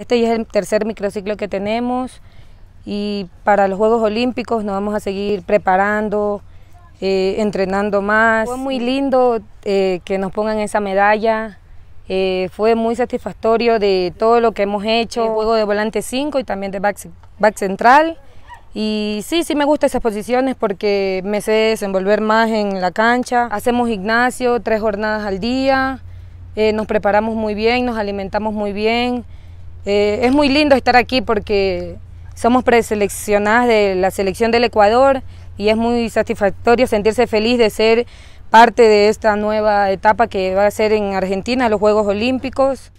Este ya es el tercer microciclo que tenemos y para los Juegos Olímpicos nos vamos a seguir preparando, eh, entrenando más. Fue muy lindo eh, que nos pongan esa medalla, eh, fue muy satisfactorio de todo lo que hemos hecho, juego de volante 5 y también de back, back central. Y sí, sí me gustan esas posiciones porque me sé desenvolver más en la cancha. Hacemos gimnasio tres jornadas al día, nos preparamos muy bien, nos alimentamos muy bien. Eh, es muy lindo estar aquí porque somos preseleccionadas de la selección del Ecuador y es muy satisfactorio sentirse feliz de ser parte de esta nueva etapa que va a ser en Argentina, los Juegos Olímpicos.